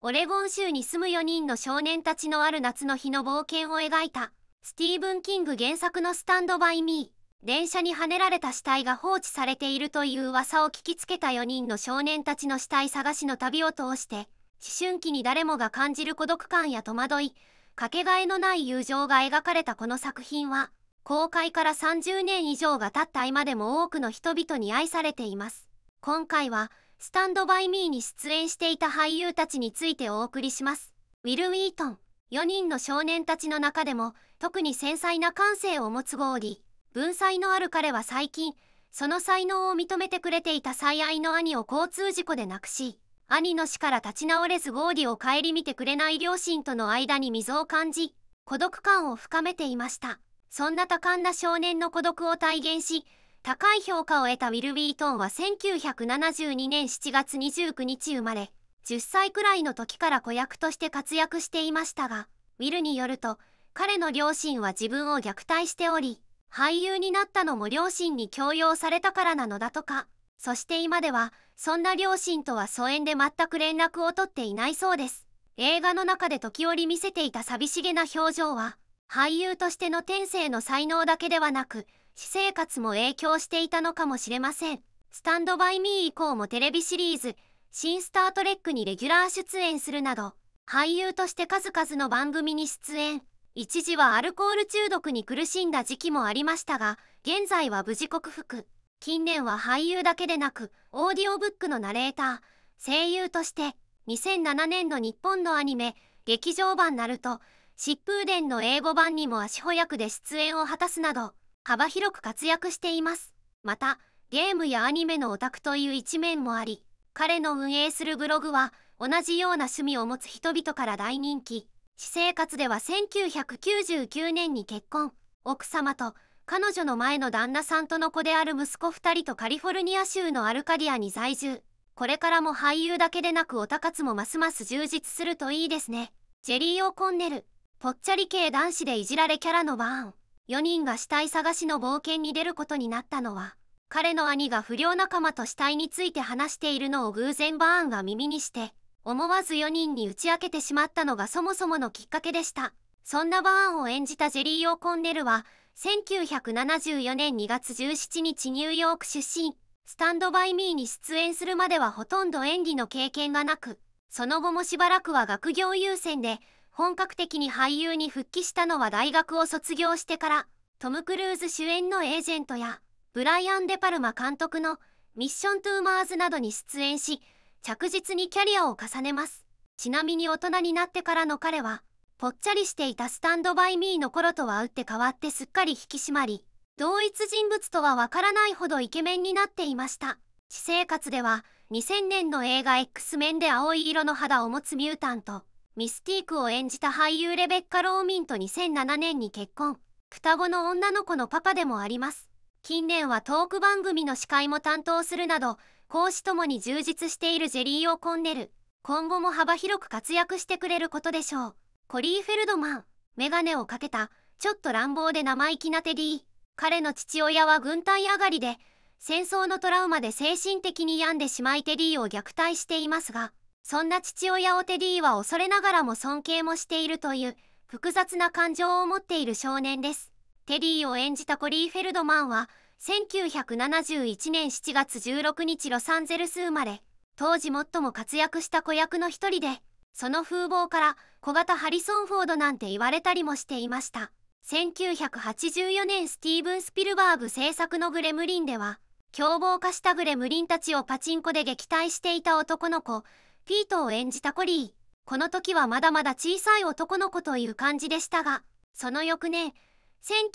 オレゴン州に住む4人の少年たちのある夏の日の冒険を描いた、スティーブン・キング原作のスタンド・バイ・ミー、電車にはねられた死体が放置されているという噂を聞きつけた4人の少年たちの死体探しの旅を通して、思春期に誰もが感じる孤独感や戸惑い、かけがえのない友情が描かれたこの作品は、公開から30年以上が経った今でも多くの人々に愛されています。今回は、スタンドバイミーに出演していた俳優たちについてお送りします。ウィル・ウィートン、4人の少年たちの中でも、特に繊細な感性を持つゴーリー。文才のある彼は最近、その才能を認めてくれていた最愛の兄を交通事故で亡くし、兄の死から立ち直れずゴーリーを顧みてくれない両親との間に溝を感じ、孤独感を深めていました。そんな多感な少年の孤独を体現し、高い評価を得たウィル・ウィートンは1972年7月29日生まれ10歳くらいの時から子役として活躍していましたがウィルによると彼の両親は自分を虐待しており俳優になったのも両親に強要されたからなのだとかそして今ではそんな両親とは疎遠で全く連絡を取っていないそうです映画の中で時折見せていた寂しげな表情は俳優としての天性の才能だけではなく私生活も影響していたのかもしれません。スタンドバイミー以降もテレビシリーズ、新スタートレックにレギュラー出演するなど、俳優として数々の番組に出演。一時はアルコール中毒に苦しんだ時期もありましたが、現在は無事克服。近年は俳優だけでなく、オーディオブックのナレーター、声優として、2007年の日本のアニメ、劇場版ナルト、疾風伝の英語版にも足保役で出演を果たすなど、幅広く活躍していますまたゲームやアニメのオタクという一面もあり彼の運営するブログは同じような趣味を持つ人々から大人気私生活では1999年に結婚奥様と彼女の前の旦那さんとの子である息子2人とカリフォルニア州のアルカディアに在住これからも俳優だけでなくオタ活もますます充実するといいですねジェリー・オ・コンネルぽっちゃり系男子でいじられキャラのバーン4人が死体探しの冒険に出ることになったのは彼の兄が不良仲間と死体について話しているのを偶然バーンが耳にして思わず4人に打ち明けてしまったのがそもそものきっかけでしたそんなバーンを演じたジェリー・オーコンネルは1974年2月17日ニューヨーク出身スタンドバイミーに出演するまではほとんど演技の経験がなくその後もしばらくは学業優先で本格的に俳優に復帰したのは大学を卒業してからトム・クルーズ主演の「エージェント」やブライアン・デ・パルマ監督の「ミッション・トゥ・マーズ」などに出演し着実にキャリアを重ねますちなみに大人になってからの彼はぽっちゃりしていたスタンドバイミーの頃とは打って変わってすっかり引き締まり同一人物とはわからないほどイケメンになっていました私生活では2000年の映画 X 面で青い色の肌を持つミュータントミスティークを演じた俳優レベッカ・ローミンと2007年に結婚双子の女の子のパパでもあります近年はトーク番組の司会も担当するなど公私ともに充実しているジェリー・オーコンネル今後も幅広く活躍してくれることでしょうコリー・フェルドマンメガネをかけたちょっと乱暴で生意気なテディ彼の父親は軍隊上がりで戦争のトラウマで精神的に病んでしまいテディを虐待していますがそんな父親をテディは恐れながらも尊敬もしているという複雑な感情を持っている少年です。テディを演じたコリー・フェルドマンは1971年7月16日ロサンゼルス生まれ当時最も活躍した子役の一人でその風貌から小型ハリソン・フォードなんて言われたりもしていました1984年スティーブン・スピルバーグ制作の「グレムリン」では凶暴化したグレムリンたちをパチンコで撃退していた男の子ピートを演じたコリー。この時はまだまだ小さい男の子という感じでしたが、その翌年、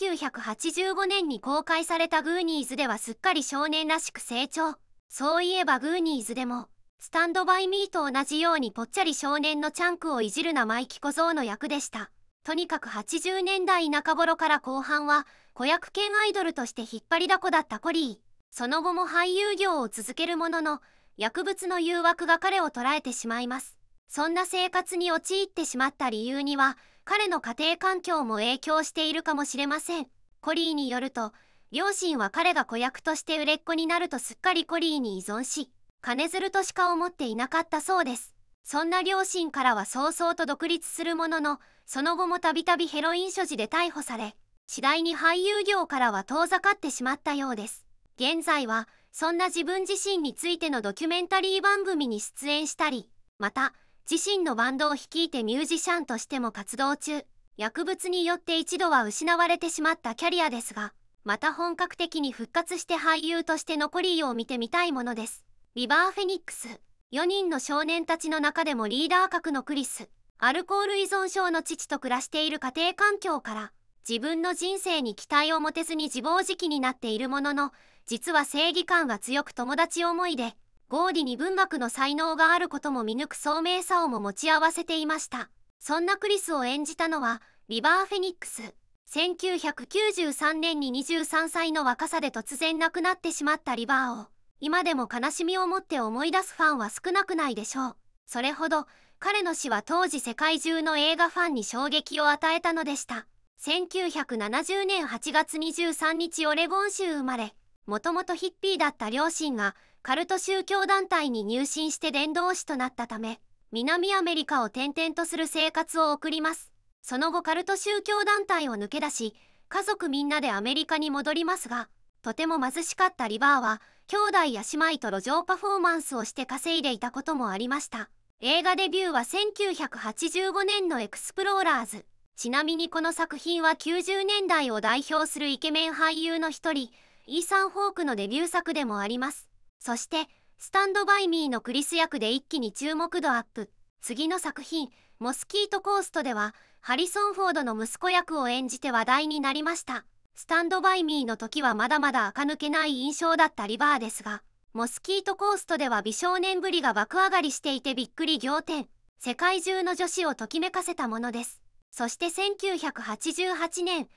1985年に公開されたグーニーズではすっかり少年らしく成長。そういえばグーニーズでも、スタンドバイミーと同じようにぽっちゃり少年のチャンクをいじる生意気小僧の役でした。とにかく80年代中頃から後半は、子役兼アイドルとして引っ張りだこだったコリー。その後も俳優業を続けるものの、薬物の誘惑が彼を捉えてしまいますそんな生活に陥ってしまった理由には彼の家庭環境も影響しているかもしれませんコリーによると両親は彼が子役として売れっ子になるとすっかりコリーに依存し金づるとしか思っていなかったそうですそんな両親からは早々と独立するもののその後もたびたびヘロイン所持で逮捕され次第に俳優業からは遠ざかってしまったようです現在はそんな自分自身についてのドキュメンタリー番組に出演したり、また、自身のバンドを率いてミュージシャンとしても活動中、薬物によって一度は失われてしまったキャリアですが、また本格的に復活して俳優として残りを見てみたいものです。リバー・フェニックス、4人の少年たちの中でもリーダー格のクリス、アルコール依存症の父と暮らしている家庭環境から、自分の人生に期待を持てずに自暴自棄になっているものの、実は正義感が強く友達思いでゴーディに文学の才能があることも見抜く聡明さをも持ち合わせていましたそんなクリスを演じたのはリバー・フェニックス1993年に23歳の若さで突然亡くなってしまったリバーを今でも悲しみを持って思い出すファンは少なくないでしょうそれほど彼の死は当時世界中の映画ファンに衝撃を与えたのでした1970年8月23日オレゴン州生まれもともとヒッピーだった両親がカルト宗教団体に入信して伝道師となったため南アメリカを転々とする生活を送りますその後カルト宗教団体を抜け出し家族みんなでアメリカに戻りますがとても貧しかったリバーは兄弟や姉妹と路上パフォーマンスをして稼いでいたこともありました映画デビューは1985年のエクスプローラーズちなみにこの作品は90年代を代表するイケメン俳優の一人イーサン・ホークのデビュー作でもあります。そして、スタンドバイミーのクリス役で一気に注目度アップ。次の作品、モスキートコーストでは、ハリソン・フォードの息子役を演じて話題になりました。スタンドバイミーの時はまだまだ垢抜けない印象だったリバーですが、モスキートコーストでは美少年ぶりが爆上がりしていてびっくり仰天。世界中の女子をときめかせたものです。そして1988年、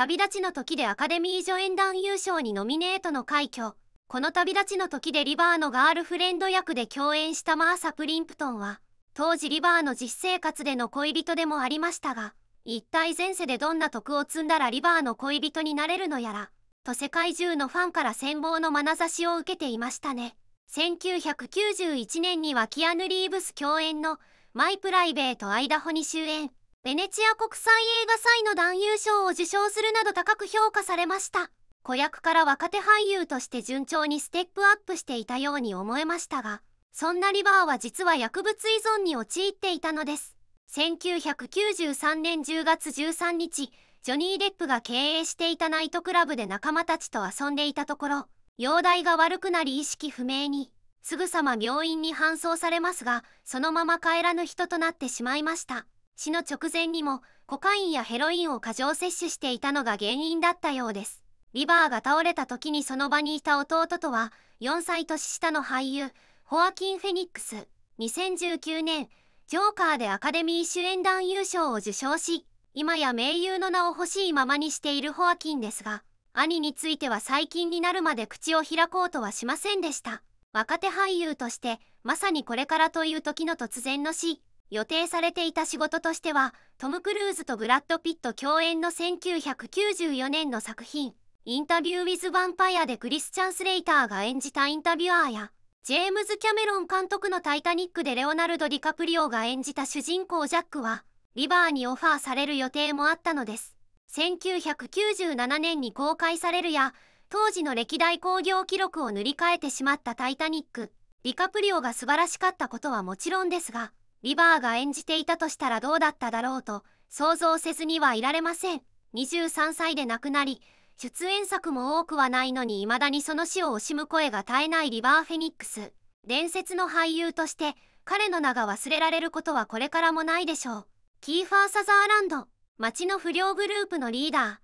旅立ちの時でアカデミー助演男優賞にノミネートの快挙この旅立ちの時でリバーのガールフレンド役で共演したマーサ・プリンプトンは当時リバーの実生活での恋人でもありましたが一体前世でどんな徳を積んだらリバーの恋人になれるのやらと世界中のファンから羨望の眼差しを受けていましたね1991年にはキアヌ・リーブス共演の「マイ・プライベート・アイダホ」に終演ベネチア国際映画祭の男優賞を受賞するなど高く評価されました子役から若手俳優として順調にステップアップしていたように思えましたがそんなリバーは実は薬物依存に陥っていたのです1993年10月13日ジョニー・デップが経営していたナイトクラブで仲間たちと遊んでいたところ容体が悪くなり意識不明にすぐさま病院に搬送されますがそのまま帰らぬ人となってしまいました死の直前にもコカインやヘロインを過剰摂取していたのが原因だったようですリバーが倒れた時にその場にいた弟とは4歳年下の俳優ホアキン・フェニックス2019年ジョーカーでアカデミー主演男優賞を受賞し今や名優の名を欲しいままにしているホアキンですが兄については最近になるまで口を開こうとはしませんでした若手俳優としてまさにこれからという時の突然の死予定されていた仕事としてはトム・クルーズとブラッド・ピット共演の1994年の作品「インタビュー・ウィズ・ヴァンパイア」でクリスチャン・スレイターが演じたインタビュアーやジェームズ・キャメロン監督の「タイタニック」でレオナルド・ディカプリオが演じた主人公ジャックはリバーにオファーされる予定もあったのです1997年に公開されるや当時の歴代興行記録を塗り替えてしまった「タイタニック」ディカプリオが素晴らしかったことはもちろんですがリバーが演じていたとしたらどうだっただろうと想像せずにはいられません23歳で亡くなり出演作も多くはないのに未だにその死を惜しむ声が絶えないリバー・フェニックス伝説の俳優として彼の名が忘れられることはこれからもないでしょうキーファー・サザーランド町の不良グループのリーダ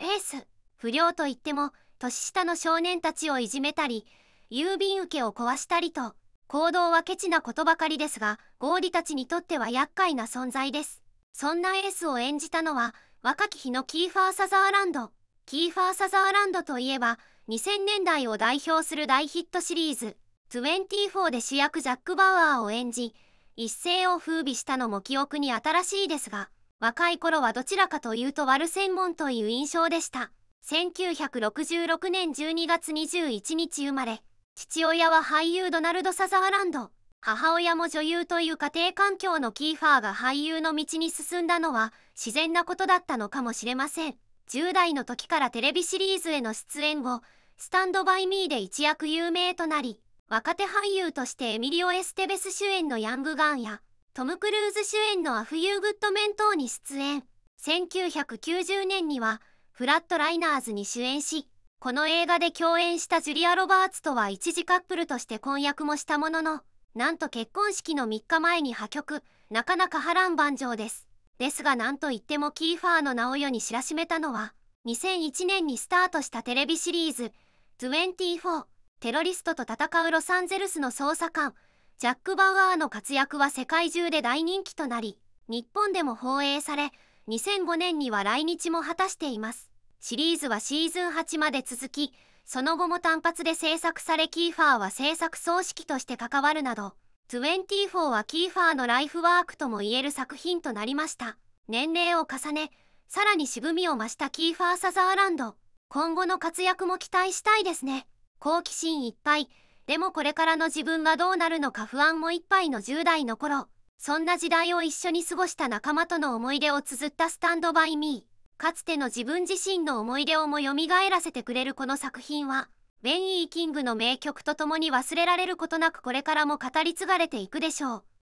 ーエース不良といっても年下の少年たちをいじめたり郵便受けを壊したりと行動はケチなことばかりですが、合理たちにとっては厄介な存在です。そんなエースを演じたのは、若き日のキーファー・サザーランド。キーファー・サザーランドといえば、2000年代を代表する大ヒットシリーズ、24で主役ジャック・バウアーを演じ、一世を風靡したのも記憶に新しいですが、若い頃はどちらかというと悪専門という印象でした。1966年12月21日生まれ、父親は俳優ドナルド・サザーランド母親も女優という家庭環境のキーファーが俳優の道に進んだのは自然なことだったのかもしれません10代の時からテレビシリーズへの出演後スタンドバイミーで一躍有名となり若手俳優としてエミリオ・エステベス主演のヤングガンやトム・クルーズ主演のアフユー・グッドメン等に出演1990年にはフラットライナーズに主演しこの映画で共演したジュリア・ロバーツとは一時カップルとして婚約もしたもののなんと結婚式の3日前に破局なかなか波乱万丈ですですがなんといってもキーファーの名を世に知らしめたのは2001年にスタートしたテレビシリーズ「24テロリストと戦うロサンゼルスの捜査官」ジャック・バウアーの活躍は世界中で大人気となり日本でも放映され2005年には来日も果たしていますシリーズはシーズン8まで続き、その後も単発で制作されキーファーは制作総指揮として関わるなど、24はキーファーのライフワークともいえる作品となりました。年齢を重ね、さらに渋みを増したキーファー・サザーランド。今後の活躍も期待したいですね。好奇心いっぱい。でもこれからの自分がどうなるのか不安もいっぱいの10代の頃。そんな時代を一緒に過ごした仲間との思い出を綴ったスタンドバイミー。かつての自分自身の思い出をもよみがえらせてくれるこの作品はベン・イー・キングの名曲とともに忘れられることなくこれからも語り継がれていくでしょう。